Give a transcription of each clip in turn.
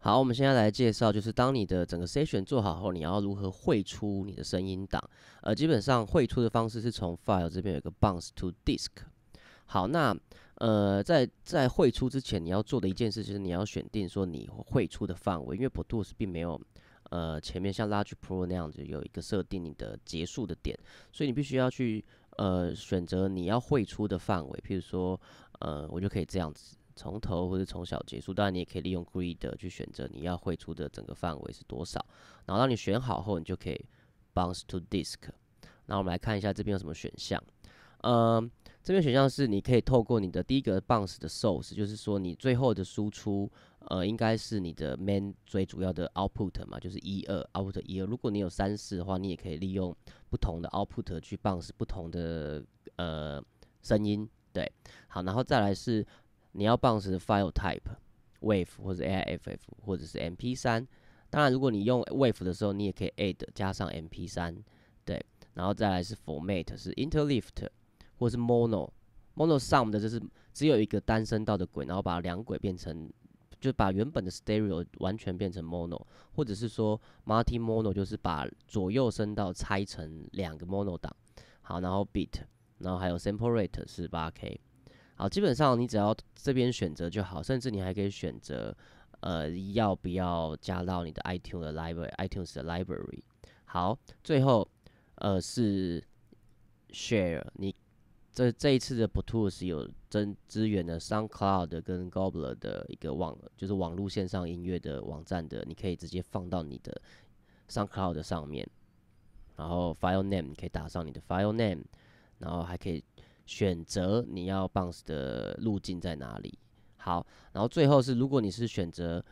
好，我们现在来介绍，就是当你的整个 i o 选做好后，你要如何汇出你的声音档。呃，基本上汇出的方式是从 File 这边有一个 Bounce to Disk。好，那呃，在在汇出之前，你要做的一件事就是你要选定说你汇出的范围，因为 Pro t o o l 并没有呃前面像 l a r g e Pro 那样子有一个设定你的结束的点，所以你必须要去呃选择你要汇出的范围。譬如说，呃，我就可以这样子。从头或者从小结束，当然你也可以利用 Greed 去选择你要绘出的整个范围是多少。然后当你选好后，你就可以 bounce to disk。那我们来看一下这边有什么选项。呃，这边选项是你可以透过你的第一个 bounce 的 source，就是说你最后的输出呃应该是你的 main 最主要的 output 嘛，就是一二 output 一二。如果你有三四的话，你也可以利用不同的 output 去 bounce 不同的呃声音。对，好，然后再来是。你要棒是 file type wave 或者 aiff 或者是 mp3。当然，如果你用 wave 的时候，你也可以 add 加上 mp3。对，然后再来是 format 是 interleaved 或是 mono。mono sum 的就是只有一个单声道的轨，然后把两轨变成，就把原本的 stereo 完全变成 mono，或者是说 multi mono 就是把左右声道拆成两个 mono 档。好，然后 b e a t 然后还有 sample rate 是八 k。好，基本上你只要这边选择就好，甚至你还可以选择，呃，要不要加到你的 iTunes 的 Library、iTunes 的 Library。好，最后，呃，是 Share。你这这一次的 Bluetooth 有增支援的 SoundCloud 跟 Gobler 的一个网，就是网络线上音乐的网站的，你可以直接放到你的 SoundCloud 上面，然后 File Name 你可以打上你的 File Name，然后还可以。选择你要 bounce 的路径在哪里？好，然后最后是，如果你是选择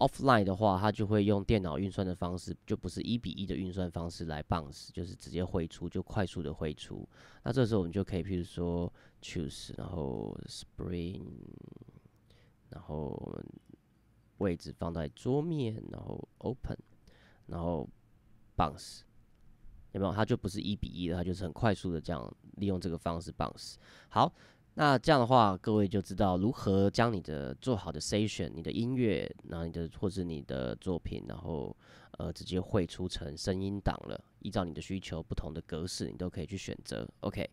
offline 的话，它就会用电脑运算的方式，就不是一比一的运算方式来 bounce，就是直接绘出，就快速的绘出。那这时候我们就可以，譬如说 choose，然后 spring，然后位置放在桌面，然后 open，然后 bounce，有没有？它就不是一比一的，它就是很快速的这样。利用这个方式 bounce，好，那这样的话，各位就知道如何将你的做好的 session、你的音乐，然后你的或是你的作品，然后呃直接汇出成声音档了。依照你的需求，不同的格式你都可以去选择。OK。